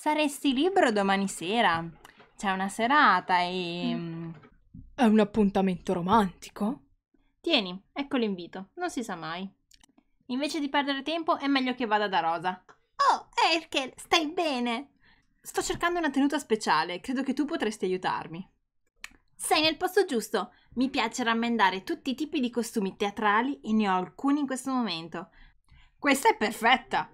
saresti libero domani sera? C'è una serata e... Mm. Mm, è un appuntamento romantico? Tieni, ecco l'invito, non si sa mai. Invece di perdere tempo è meglio che vada da Rosa. Oh, Erkel, stai bene? Sto cercando una tenuta speciale, credo che tu potresti aiutarmi. Sei nel posto giusto, mi piace rammendare tutti i tipi di costumi teatrali e ne ho alcuni in questo momento. Questa è perfetta!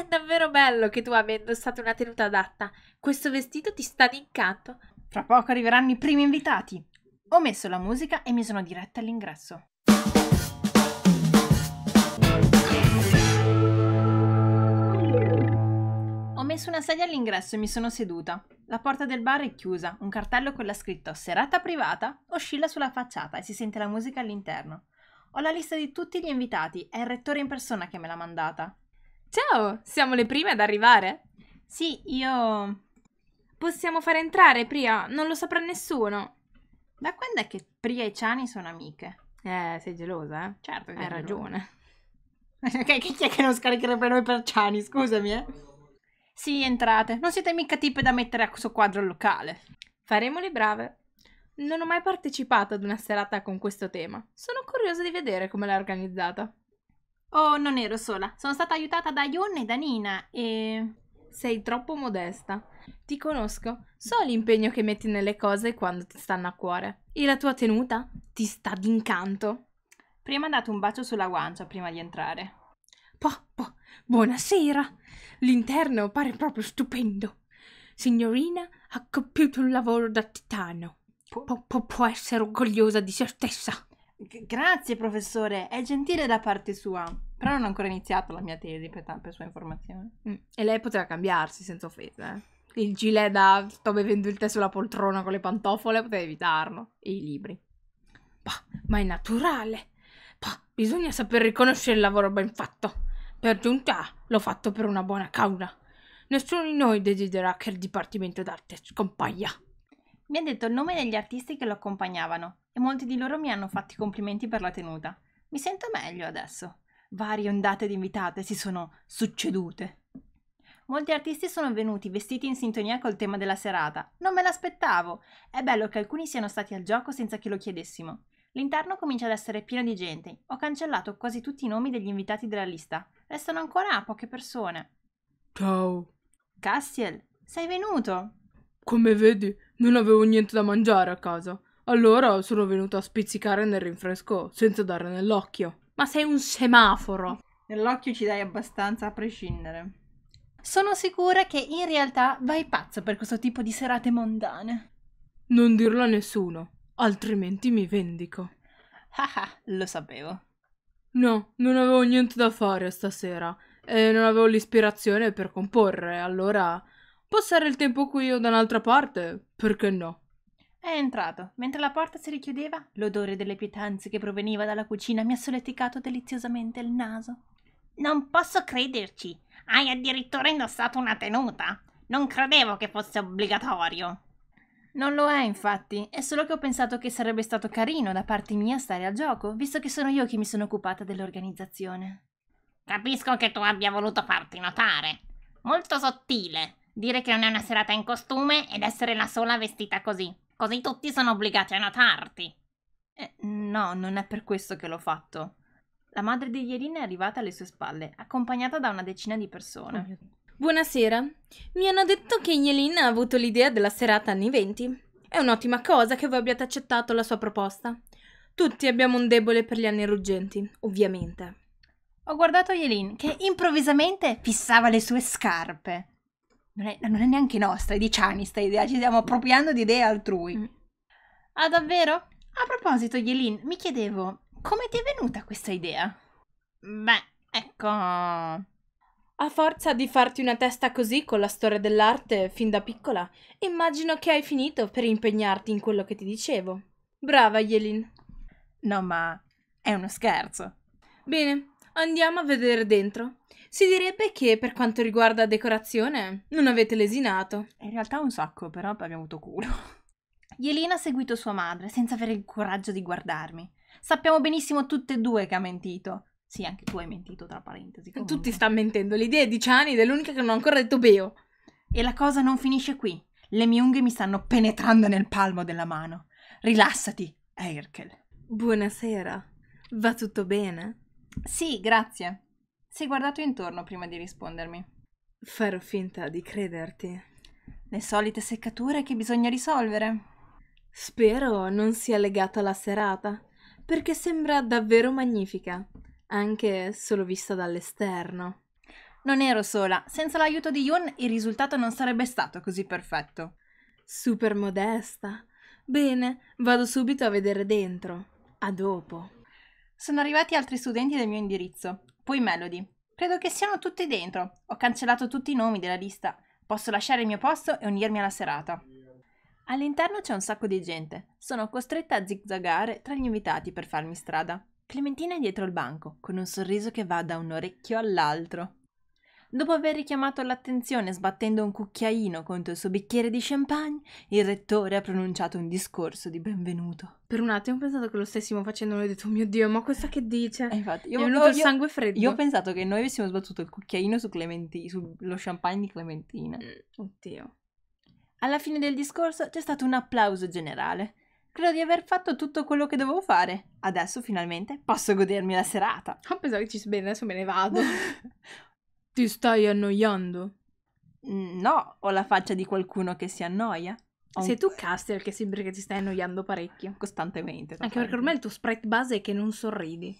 È davvero bello che tu abbia indossato una tenuta adatta. Questo vestito ti sta d'incanto. Fra poco arriveranno i primi invitati. Ho messo la musica e mi sono diretta all'ingresso. Ho messo una sedia all'ingresso e mi sono seduta. La porta del bar è chiusa, un cartello con la scritta serata privata oscilla sulla facciata e si sente la musica all'interno. Ho la lista di tutti gli invitati, è il rettore in persona che me l'ha mandata. Ciao, siamo le prime ad arrivare? Sì, io... Possiamo far entrare Pria, non lo saprà nessuno. Da quando è che Pria e Ciani sono amiche? Eh, sei gelosa, eh? Certo, hai ragione. che, chi è che non scaricherebbe noi per Ciani, scusami, eh? Sì, entrate. Non siete mica tipe da mettere a questo quadro locale. Faremo le brave. Non ho mai partecipato ad una serata con questo tema. Sono curiosa di vedere come l'ha organizzata. Oh, non ero sola. Sono stata aiutata da Ion e da Nina e... Sei troppo modesta. Ti conosco. So l'impegno che metti nelle cose quando ti stanno a cuore. E la tua tenuta ti sta d'incanto. Prima date un bacio sulla guancia prima di entrare. Poppo, buonasera. L'interno pare proprio stupendo. Signorina ha compiuto un lavoro da titano. Pu- può essere orgogliosa di se stessa. Grazie professore, è gentile da parte sua. Però non ho ancora iniziato la mia tesi, per, per sua informazione. Mm. E lei poteva cambiarsi senza offesa, eh. Il gilet da sto bevendo il tè sulla poltrona con le pantofole, poteva evitarlo. E i libri. Bah, ma è naturale. Bah, bisogna saper riconoscere il lavoro ben fatto. Per giunta l'ho fatto per una buona causa. Nessuno di noi desidera che il Dipartimento d'Arte scompaia. Mi ha detto il nome degli artisti che lo accompagnavano e molti di loro mi hanno fatto i complimenti per la tenuta. Mi sento meglio adesso. Varie ondate di invitate si sono succedute. Molti artisti sono venuti vestiti in sintonia col tema della serata. Non me l'aspettavo. È bello che alcuni siano stati al gioco senza che lo chiedessimo. L'interno comincia ad essere pieno di gente. Ho cancellato quasi tutti i nomi degli invitati della lista. Restano ancora poche persone. Ciao. Cassiel, sei venuto? Come vedi, non avevo niente da mangiare a casa. Allora sono venuto a spizzicare nel rinfresco, senza dare nell'occhio. Ma sei un semaforo! Nell'occhio ci dai abbastanza a prescindere. Sono sicura che in realtà vai pazzo per questo tipo di serate mondane. Non dirlo a nessuno, altrimenti mi vendico. Ah, ah, lo sapevo. No, non avevo niente da fare stasera e non avevo l'ispirazione per comporre, allora Passare il tempo qui o da un'altra parte? Perché no? È entrato. Mentre la porta si richiudeva, l'odore delle pietanze che proveniva dalla cucina mi ha solleticato deliziosamente il naso. Non posso crederci. Hai addirittura indossato una tenuta. Non credevo che fosse obbligatorio. Non lo è, infatti, è solo che ho pensato che sarebbe stato carino da parte mia stare al gioco, visto che sono io che mi sono occupata dell'organizzazione. Capisco che tu abbia voluto farti notare. Molto sottile, dire che non è una serata in costume ed essere la sola vestita così. Così tutti sono obbligati a notarti. Eh, no, non è per questo che l'ho fatto. La madre di Irina è arrivata alle sue spalle, accompagnata da una decina di persone. Oh Buonasera. Mi hanno detto che Yelena ha avuto l'idea della serata anni venti. È un'ottima cosa che voi abbiate accettato la sua proposta. Tutti abbiamo un debole per gli anni ruggenti, ovviamente. Ho guardato Yelin che improvvisamente fissava le sue scarpe non è, non è neanche nostra, è di Ciani sta idea, ci stiamo appropriando di idee altrui. Mm. Ah, davvero? A proposito, Yelin, mi chiedevo, come ti è venuta questa idea? Beh, ecco. A forza di farti una testa così con la storia dell'arte fin da piccola, immagino che hai finito per impegnarti in quello che ti dicevo. Brava, Yelin. No, ma è uno scherzo. Bene, andiamo a vedere dentro. Si direbbe che per quanto riguarda decorazione non avete lesinato. In realtà un sacco, però abbiamo avuto culo. Jelena ha seguito sua madre senza avere il coraggio di guardarmi. Sappiamo benissimo tutte e due che ha mentito. Sì, anche tu hai mentito, tra parentesi. Comunque. Tutti stanno mentendo. L'idea di Ciani è l'unica che non ha ancora detto Beo. E la cosa non finisce qui. Le mie unghie mi stanno penetrando nel palmo della mano. Rilassati, Erkel. Buonasera. Va tutto bene? Sì, grazie. Si è guardato intorno prima di rispondermi. Farò finta di crederti. Le solite seccature che bisogna risolvere. Spero non sia legato alla serata, perché sembra davvero magnifica, anche solo vista dall'esterno. Non ero sola, senza l'aiuto di Yun il risultato non sarebbe stato così perfetto. Super modesta. Bene, vado subito a vedere dentro. A dopo. Sono arrivati altri studenti del mio indirizzo. Poi Melody. Credo che siano tutti dentro. Ho cancellato tutti i nomi della lista. Posso lasciare il mio posto e unirmi alla serata. All'interno c'è un sacco di gente. Sono costretta a zigzagare tra gli invitati per farmi strada. Clementina è dietro il banco, con un sorriso che va da un orecchio all'altro. Dopo aver richiamato l'attenzione sbattendo un cucchiaino contro il suo bicchiere di champagne, il rettore ha pronunciato un discorso di benvenuto. Per un attimo ho pensato che lo stessimo facendo noi ho detto, oh mio Dio, ma cosa che dice? E eh, infatti, io, è venuto il sangue freddo. Io ho pensato che noi avessimo sbattuto il cucchiaino su Clementi, sullo champagne di Clementina. Mm, oddio. Alla fine del discorso c'è stato un applauso generale. Credo di aver fatto tutto quello che dovevo fare. Adesso finalmente posso godermi la serata. Ho pensato che ci bene, adesso me ne vado. Ti stai annoiando? Mm, no, ho la faccia di qualcuno che si annoia. Ho Sei tu Caster che sembra che ti stai annoiando parecchio. Costantemente. Anche perché ormai il tuo sprite base è che non sorridi.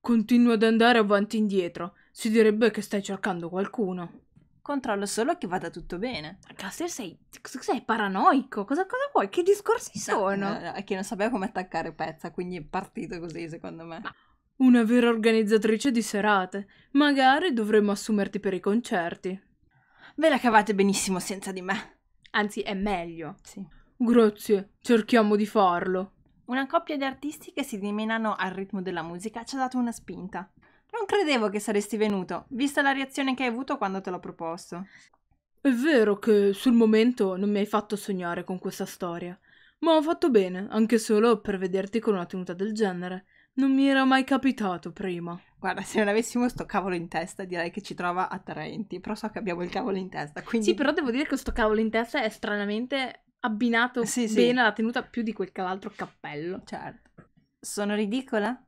Continua ad andare avanti e indietro. Si direbbe che stai cercando qualcuno. Controllo solo che vada tutto bene. Caster sei, sei paranoico. Cosa, cosa vuoi? Che discorsi sono? No, no, è che non sapeva come attaccare pezza, quindi è partito così secondo me. Ma una vera organizzatrice di serate. Magari dovremmo assumerti per i concerti. Ve la cavate benissimo senza di me. Anzi, è meglio. Sì. Grazie, cerchiamo di farlo. Una coppia di artisti che si dimenano al ritmo della musica ci ha dato una spinta. Non credevo che saresti venuto, vista la reazione che hai avuto quando te l'ho proposto. È vero che sul momento non mi hai fatto sognare con questa storia, ma ho fatto bene, anche solo per vederti con una tenuta del genere. Non mi era mai capitato prima. Guarda, se non avessimo sto cavolo in testa direi che ci trova attraenti, però so che abbiamo il cavolo in testa, quindi... Sì, però devo dire che questo cavolo in testa è stranamente abbinato sì, bene sì. alla tenuta più di quel altro cappello. Certo. Sono ridicola?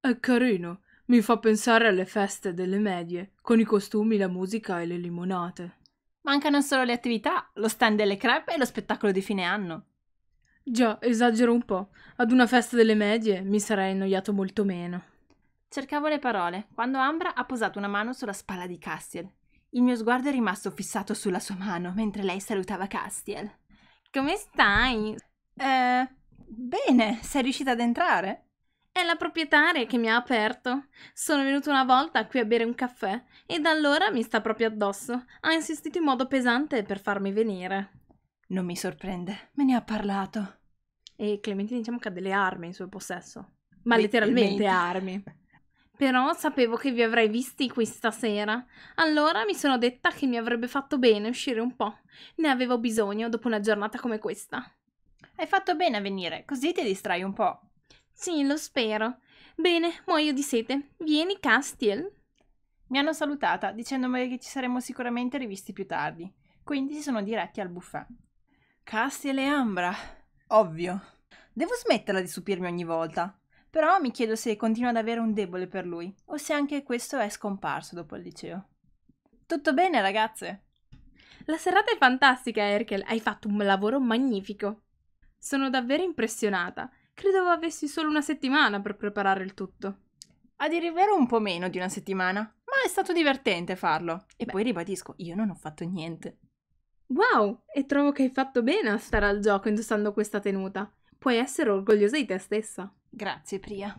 È carino, mi fa pensare alle feste delle medie, con i costumi, la musica e le limonate. Mancano solo le attività, lo stand delle crepe e lo spettacolo di fine anno. Già, esagero un po'. Ad una festa delle medie mi sarei annoiato molto meno. Cercavo le parole quando Ambra ha posato una mano sulla spalla di Castiel. Il mio sguardo è rimasto fissato sulla sua mano mentre lei salutava Castiel. Come stai? Eh, bene, sei riuscita ad entrare? È la proprietaria che mi ha aperto. Sono venuta una volta qui a bere un caffè e da allora mi sta proprio addosso. Ha insistito in modo pesante per farmi venire. Non mi sorprende, me ne ha parlato. E Clementine diciamo che ha delle armi in suo possesso. Ma letteralmente armi. Però sapevo che vi avrei visti questa sera. Allora mi sono detta che mi avrebbe fatto bene uscire un po'. Ne avevo bisogno dopo una giornata come questa. Hai fatto bene a venire, così ti distrai un po'. Sì, lo spero. Bene, muoio di sete. Vieni, Castiel. Mi hanno salutata dicendomi che ci saremmo sicuramente rivisti più tardi, quindi si sono diretti al buffet. Cassie e Leambra. Ovvio. Devo smetterla di supirmi ogni volta. Però mi chiedo se continua ad avere un debole per lui, o se anche questo è scomparso dopo il liceo. Tutto bene, ragazze? La serata è fantastica, Erkel. Hai fatto un lavoro magnifico. Sono davvero impressionata. Credevo avessi solo una settimana per preparare il tutto. A dire il vero un po' meno di una settimana, ma è stato divertente farlo. E Beh. poi ribadisco, io non ho fatto niente. Wow, e trovo che hai fatto bene a stare al gioco indossando questa tenuta. Puoi essere orgogliosa di te stessa. Grazie, Priya.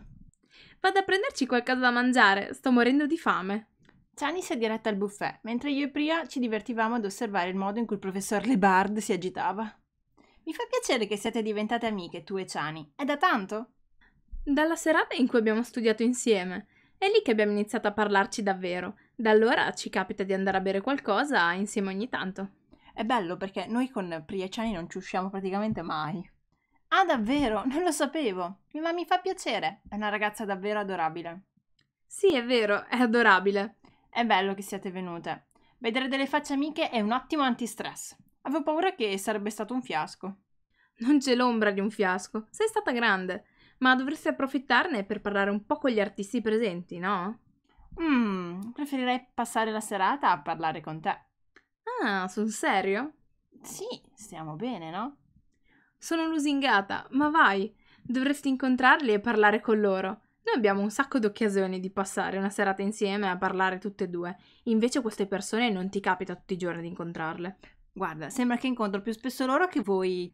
Vado a prenderci qualcosa da mangiare, sto morendo di fame. Chani si è diretta al buffet, mentre io e Priya ci divertivamo ad osservare il modo in cui il professor Lebard si agitava. Mi fa piacere che siate diventate amiche, tu e Chani. È da tanto? Dalla serata in cui abbiamo studiato insieme. È lì che abbiamo iniziato a parlarci davvero. Da allora ci capita di andare a bere qualcosa insieme ogni tanto. È bello perché noi con Prieciani non ci usciamo praticamente mai. Ah, davvero? Non lo sapevo. Ma mi fa piacere. È una ragazza davvero adorabile. Sì, è vero, è adorabile. È bello che siate venute. Vedere delle facce amiche è un ottimo antistress. Avevo paura che sarebbe stato un fiasco. Non c'è l'ombra di un fiasco. Sei stata grande. Ma dovresti approfittarne per parlare un po' con gli artisti presenti, no? Mmm, preferirei passare la serata a parlare con te. Ah, sul serio? Sì, stiamo bene, no? Sono lusingata, ma vai, dovresti incontrarli e parlare con loro. Noi abbiamo un sacco di occasioni di passare una serata insieme a parlare tutte e due, invece queste persone non ti capita tutti i giorni di incontrarle. Guarda, sembra che incontro più spesso loro che voi.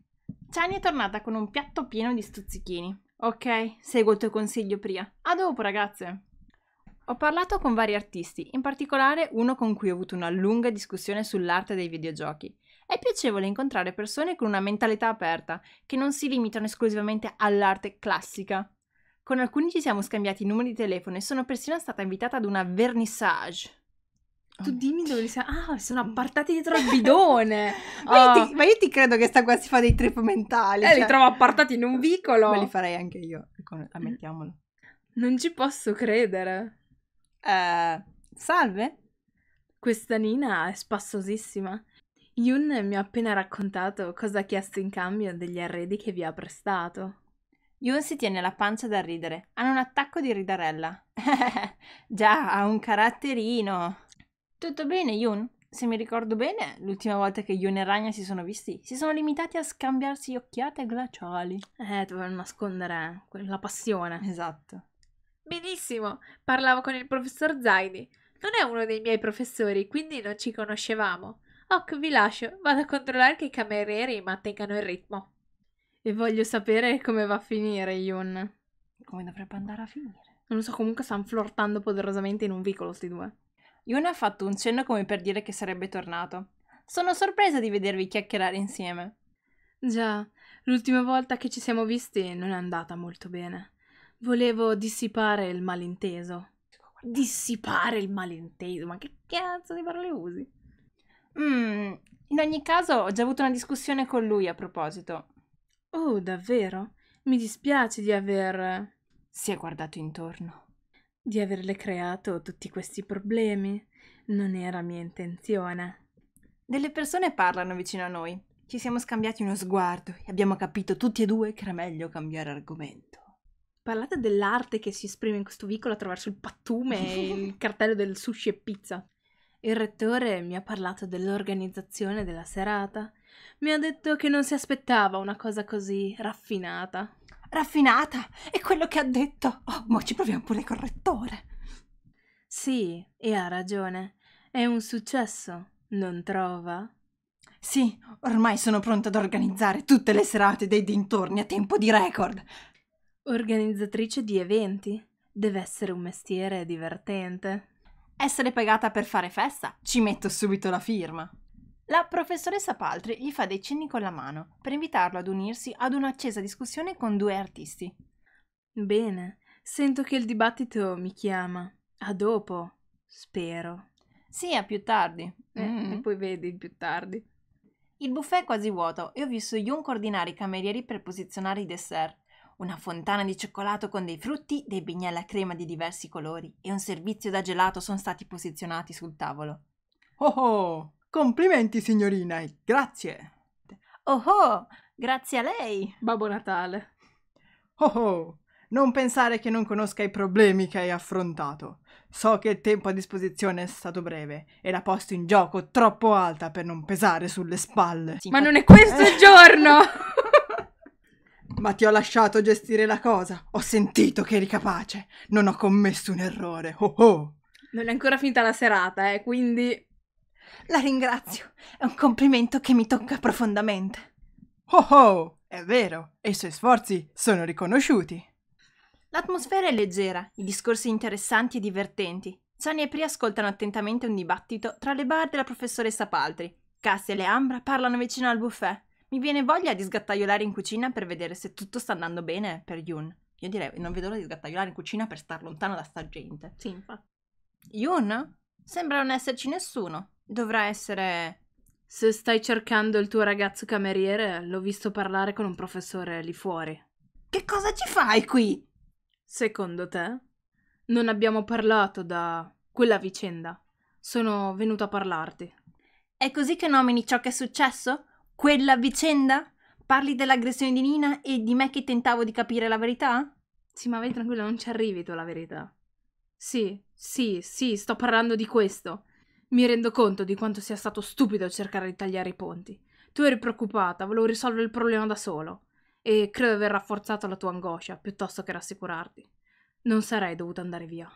Chani è tornata con un piatto pieno di stuzzichini. Ok, seguo il tuo consiglio, Pria. A dopo, ragazze! Ho parlato con vari artisti, in particolare uno con cui ho avuto una lunga discussione sull'arte dei videogiochi. È piacevole incontrare persone con una mentalità aperta, che non si limitano esclusivamente all'arte classica. Con alcuni ci siamo scambiati i numeri di telefono e sono persino stata invitata ad una vernissage. Tu oh, dimmi dove li sei. Ah, sono mm. appartati dietro al bidone. ma, io ti, ma, io ti, credo che sta qua si fa dei trip mentali. Eh, cioè... li trovo appartati in un vicolo. Ma li farei anche io, ecco, ammettiamolo. Non ci posso credere. Uh, salve? Questa Nina è spassosissima. Yun mi ha appena raccontato cosa ha chiesto in cambio degli arredi che vi ha prestato. Yun si tiene la pancia da ridere. Hanno un attacco di ridarella. Già, ha un caratterino. Tutto bene, Yun? Se mi ricordo bene, l'ultima volta che Yun e Ragna si sono visti, si sono limitati a scambiarsi occhiate glaciali. Eh, dovevano nascondere quella passione. Esatto. Benissimo, parlavo con il professor Zaidi. Non è uno dei miei professori, quindi non ci conoscevamo. Ok, vi lascio, vado a controllare che i camerieri mantengano il ritmo. E voglio sapere come va a finire, Yun. Come dovrebbe andare a finire? Non lo so, comunque stanno flirtando poderosamente in un vicolo sti due. Yun ha fatto un cenno come per dire che sarebbe tornato. Sono sorpresa di vedervi chiacchierare insieme. Già, l'ultima volta che ci siamo visti non è andata molto bene. Volevo dissipare il malinteso. Dissipare il malinteso, ma che cazzo di parole usi? Mm, in ogni caso, ho già avuto una discussione con lui a proposito. Oh, davvero? Mi dispiace di aver. Eh, si è guardato intorno. Di averle creato tutti questi problemi. Non era mia intenzione. Delle persone parlano vicino a noi. Ci siamo scambiati uno sguardo e abbiamo capito tutti e due che era meglio cambiare argomento. Parlate dell'arte che si esprime in questo vicolo attraverso il pattume e il cartello del sushi e pizza. Il rettore mi ha parlato dell'organizzazione della serata. Mi ha detto che non si aspettava una cosa così raffinata. Raffinata? È quello che ha detto. Oh, ma ci proviamo pure col rettore. Sì, e ha ragione. È un successo, non trova? Sì, ormai sono pronta ad organizzare tutte le serate dei dintorni a tempo di record. Organizzatrice di eventi. Deve essere un mestiere divertente. Essere pagata per fare festa? Ci metto subito la firma. La professoressa Paltri gli fa dei cenni con la mano per invitarlo ad unirsi ad un'accesa discussione con due artisti. Bene, sento che il dibattito mi chiama. A dopo, spero. Sì, a più tardi. mm-hmm. E mm. poi vedi più tardi. Il buffet è quasi vuoto e ho visto Jung ordinare i camerieri per posizionare i dessert una fontana di cioccolato con dei frutti, dei bignè alla crema di diversi colori e un servizio da gelato sono stati posizionati sul tavolo. Oh oh! Complimenti signorina e grazie! Oh oh! Grazie a lei! Babbo Natale! Oh oh! Non pensare che non conosca i problemi che hai affrontato. So che il tempo a disposizione è stato breve e la posta in gioco troppo alta per non pesare sulle spalle. Sì, ma non è questo eh. il giorno! Ma ti ho lasciato gestire la cosa. Ho sentito che eri capace. Non ho commesso un errore. Oh oh. Non è ancora finita la serata, eh, quindi... La ringrazio. È un complimento che mi tocca profondamente. Oh oh, è vero. E i suoi sforzi sono riconosciuti. L'atmosfera è leggera, i discorsi interessanti e divertenti. Sani e Pri ascoltano attentamente un dibattito tra le bar della professoressa Paltri. Cassia e Leambra parlano vicino al buffet. Mi viene voglia di sgattaiolare in cucina per vedere se tutto sta andando bene per Yun. Io direi, non vedo l'ora di sgattaiolare in cucina per star lontano da sta gente. Sì, infatti. Yun? Sembra non esserci nessuno. Dovrà essere... Se stai cercando il tuo ragazzo cameriere, l'ho visto parlare con un professore lì fuori. Che cosa ci fai qui? Secondo te? Non abbiamo parlato da quella vicenda. Sono venuto a parlarti. È così che nomini ciò che è successo? Quella vicenda? Parli dell'aggressione di Nina e di me che tentavo di capire la verità? Sì, ma vai tranquilla, non ci arrivi tu alla verità. Sì, sì, sì, sto parlando di questo. Mi rendo conto di quanto sia stato stupido cercare di tagliare i ponti. Tu eri preoccupata, volevo risolvere il problema da solo. E credo di aver rafforzato la tua angoscia, piuttosto che rassicurarti. Non sarei dovuta andare via.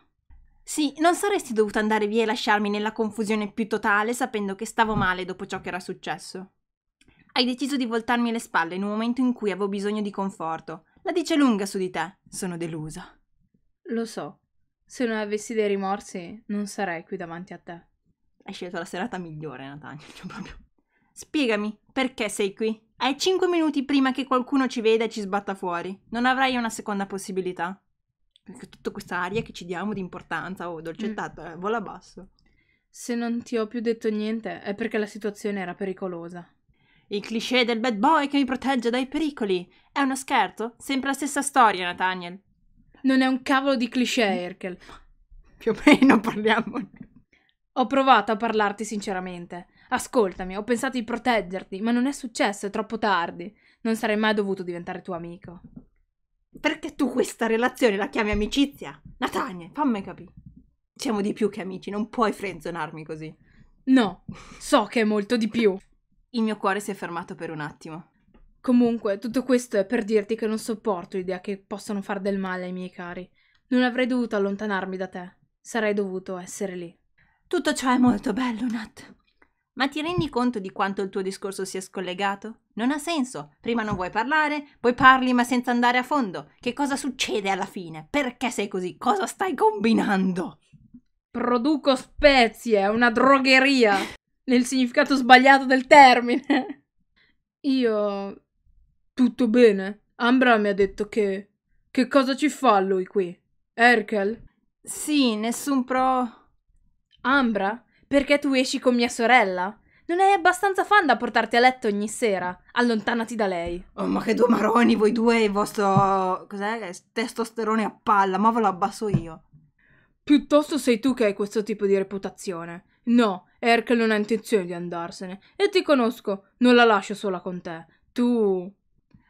Sì, non saresti dovuta andare via e lasciarmi nella confusione più totale sapendo che stavo male dopo ciò che era successo. Hai deciso di voltarmi le spalle in un momento in cui avevo bisogno di conforto. La dice lunga su di te. Sono delusa. Lo so. Se non avessi dei rimorsi, non sarei qui davanti a te. Hai scelto la serata migliore, Natania. Cioè proprio... Spiegami, perché sei qui? Hai cinque minuti prima che qualcuno ci veda e ci sbatta fuori. Non avrai una seconda possibilità? Perché tutta questa aria che ci diamo di importanza, oh, dolcettata, mm. Eh, vola basso. Se non ti ho più detto niente, è perché la situazione era pericolosa. Il cliché del bad boy che mi protegge dai pericoli. È uno scherzo? Sempre la stessa storia, Nathaniel. Non è un cavolo di cliché, mm. Erkel. Più o meno parliamo. Ho provato a parlarti sinceramente. Ascoltami, ho pensato di proteggerti, ma non è successo, è troppo tardi. Non sarei mai dovuto diventare tuo amico. Perché tu questa relazione la chiami amicizia? Nathaniel, fammi capire. Siamo di più che amici, non puoi frenzonarmi così. No, so che è molto di più. Il mio cuore si è fermato per un attimo. Comunque, tutto questo è per dirti che non sopporto l'idea che possano far del male ai miei cari. Non avrei dovuto allontanarmi da te. Sarei dovuto essere lì. Tutto ciò è molto bello, Nat. Ma ti rendi conto di quanto il tuo discorso sia scollegato? Non ha senso. Prima non vuoi parlare, poi parli ma senza andare a fondo. Che cosa succede alla fine? Perché sei così? Cosa stai combinando? Produco spezie, è una drogheria. nel significato sbagliato del termine. Io... Tutto bene. Ambra mi ha detto che... Che cosa ci fa lui qui? Erkel? Sì, nessun pro... Ambra? Perché tu esci con mia sorella? Non hai abbastanza fan da portarti a letto ogni sera. Allontanati da lei. Oh, ma che due maroni, voi due e il vostro. cos'è? Testosterone a palla, ma ve lo abbasso io. Piuttosto sei tu che hai questo tipo di reputazione. No, Erk non ha intenzione di andarsene. E ti conosco, non la lascio sola con te. Tu...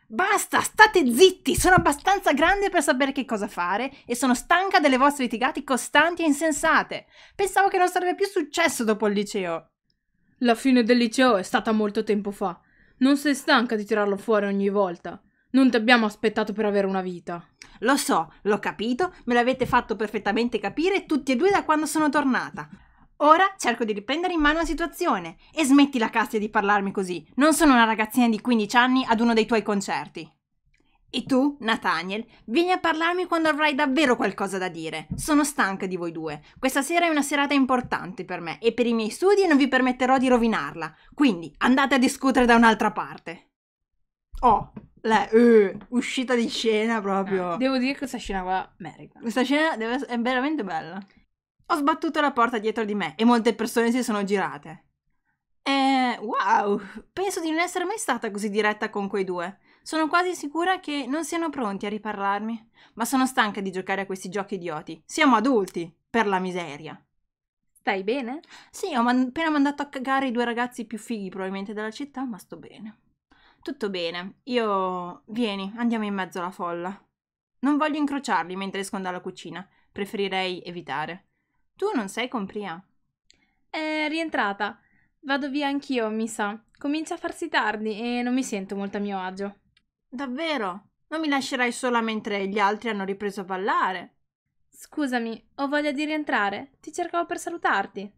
Basta, state zitti! Sono abbastanza grande per sapere che cosa fare e sono stanca delle vostre litigate costanti e insensate. Pensavo che non sarebbe più successo dopo il liceo. La fine del liceo è stata molto tempo fa. Non sei stanca di tirarlo fuori ogni volta. Non ti abbiamo aspettato per avere una vita. Lo so, l'ho capito, me l'avete fatto perfettamente capire tutti e due da quando sono tornata. Ora cerco di riprendere in mano la situazione e smettila Cassia di parlarmi così. Non sono una ragazzina di 15 anni ad uno dei tuoi concerti. E tu, Nathaniel, vieni a parlarmi quando avrai davvero qualcosa da dire. Sono stanca di voi due. Questa sera è una serata importante per me e per i miei studi non vi permetterò di rovinarla. Quindi andate a discutere da un'altra parte. Oh, la uh, uscita di scena proprio. Ah, devo dire che questa scena qua merita. Questa scena deve, è veramente bella. Ho sbattuto la porta dietro di me e molte persone si sono girate. Eh, wow, penso di non essere mai stata così diretta con quei due. Sono quasi sicura che non siano pronti a riparlarmi, ma sono stanca di giocare a questi giochi idioti. Siamo adulti, per la miseria. Stai bene? Sì, ho man- appena mandato a cagare i due ragazzi più fighi probabilmente della città, ma sto bene. Tutto bene. Io... Vieni, andiamo in mezzo alla folla. Non voglio incrociarli mentre escono dalla cucina. Preferirei evitare. Tu non sei con Priya? È rientrata. Vado via anch'io, mi sa. Comincia a farsi tardi e non mi sento molto a mio agio. Davvero? Non mi lascerai sola mentre gli altri hanno ripreso a ballare? Scusami, ho voglia di rientrare. Ti cercavo per salutarti.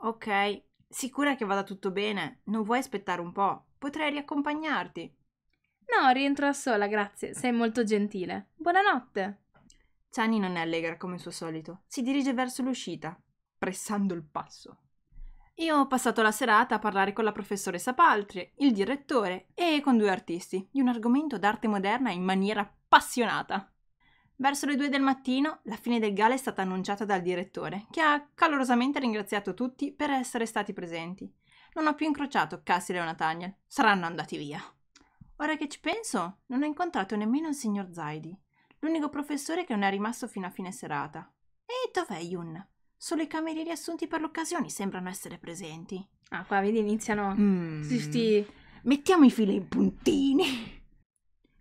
Ok, sicura che vada tutto bene? Non vuoi aspettare un po'? Potrei riaccompagnarti. No, rientro da sola, grazie. Sei molto gentile. Buonanotte. Chani non è allegra come il suo solito, si dirige verso l'uscita, pressando il passo. Io ho passato la serata a parlare con la professoressa Paltri, il direttore e con due artisti di un argomento d'arte moderna in maniera appassionata. Verso le due del mattino la fine del gala è stata annunciata dal direttore, che ha calorosamente ringraziato tutti per essere stati presenti. Non ho più incrociato Cassie e Nathaniel, saranno andati via. Ora che ci penso, non ho incontrato nemmeno il signor Zaidi l'unico professore che non è rimasto fino a fine serata. E dov'è Yun? Solo i camerieri assunti per l'occasione sembrano essere presenti. Ah, qua vedi, iniziano mm. Sti... Mettiamo i fili in puntini.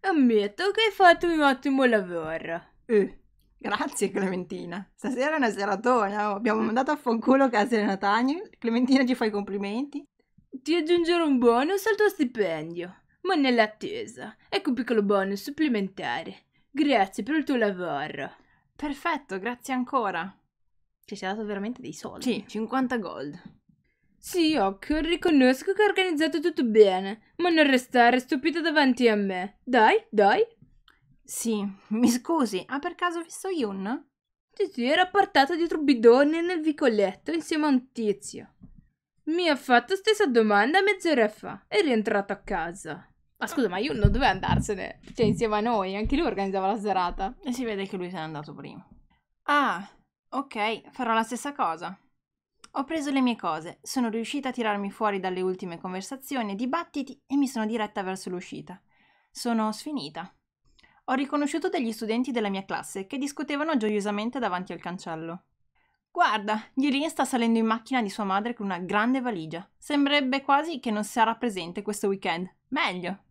Ammetto che hai fatto un ottimo lavoro. Eh. Grazie Clementina. Stasera è una seratona. Oh. Abbiamo mandato a fanculo casa di Natani. Clementina ci fa i complimenti. Ti aggiungerò un bonus al tuo stipendio. Ma nell'attesa, ecco un piccolo bonus supplementare. Grazie per il tuo lavoro. Perfetto, grazie ancora. Cioè, ci sei dato veramente dei soldi. Sì, 50 gold. Sì, Ok, riconosco che ho organizzato tutto bene, ma non restare stupita davanti a me. Dai, dai. Sì, mi scusi, ha per caso visto Yun? Sì, sì, era portata dietro bidone nel vicoletto insieme a un tizio. Mi ha fatto stessa domanda mezz'ora fa è rientrato a casa. Ma scusa, ma io non doveva andarsene, cioè insieme a noi, anche lui organizzava la serata. E si vede che lui se n'è andato prima. Ah, ok, farò la stessa cosa. Ho preso le mie cose, sono riuscita a tirarmi fuori dalle ultime conversazioni e dibattiti e mi sono diretta verso l'uscita. Sono sfinita. Ho riconosciuto degli studenti della mia classe che discutevano gioiosamente davanti al cancello. Guarda, Yulin sta salendo in macchina di sua madre con una grande valigia. Sembrerebbe quasi che non sarà presente questo weekend. Meglio.